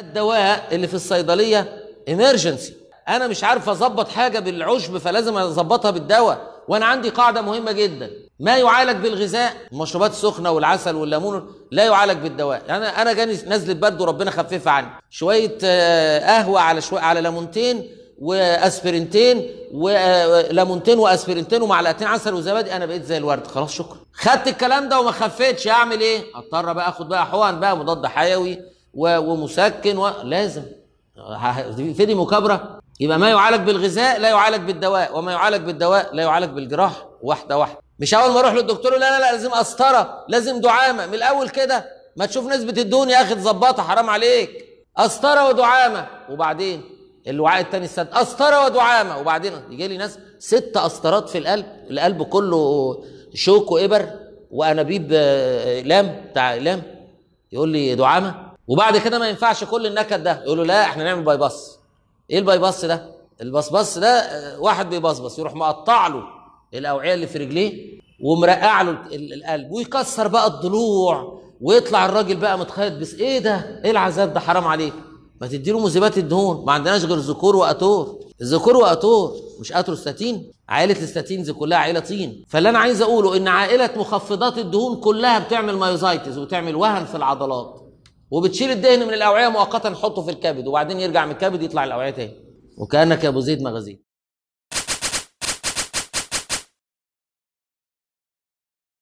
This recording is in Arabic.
الدواء اللي في الصيدليه امرجنسي انا مش عارف اظبط حاجه بالعشب فلازم اظبطها بالدواء وانا عندي قاعده مهمه جدا ما يعالج بالغذاء المشروبات السخنه والعسل والليمون لا يعالج بالدواء يعني انا انا جاني نزله برد وربنا خففها عني شويه آه، قهوه على شويه على ليمونتين واسبرنتين وليمونتين آه، واسبرنتين ومعلقتين عسل وزبادي انا بقيت زي الورد خلاص شكرا خدت الكلام ده وما خفتش اعمل ايه اضطر بقى اخد بقى حقن بقى مضاد حيوي ومسكن لازم دي مكابره يبقى ما يعالج بالغذاء لا يعالج بالدواء وما يعالج بالدواء لا يعالج بالجراح واحده واحده مش اول ما اروح للدكتور لا لا لا لازم قسطره لازم دعامه من الاول كده ما تشوف نسبه الدهون يا اخي تظبطها حرام عليك قسطره ودعامه وبعدين الوعاء الثاني السد قسطره ودعامه وبعدين يجي لي ناس ست قسطرات في القلب القلب كله شوك وابر وانابيب آه، لام بتاع لام يقول لي دعامه وبعد كده ما ينفعش كل النكد ده يقولوا لا احنا نعمل باي باص ايه الباي باص ده البصبص ده آه، واحد بيبصبص يروح مقطع له الاوعيه اللي في رجليه ومرقع له القلب ويكسر بقى الضلوع ويطلع الراجل بقى متخيط بس ايه ده ايه العذاب ده حرام عليك ما تديله مذيبات الدهون ما عندناش غير ذكور واتور الذكور واتور مش اتروستاتين عائله الستاتينز كلها عائله طين فاللي انا عايز اقوله ان عائله مخفضات الدهون كلها بتعمل مايوزايتس وتعمل وهن في العضلات وبتشيل الدهن من الاوعيه مؤقتا تحطه في الكبد وبعدين يرجع من الكبد يطلع الاوعيه تاني وكانك يا ابو زيد مغازيل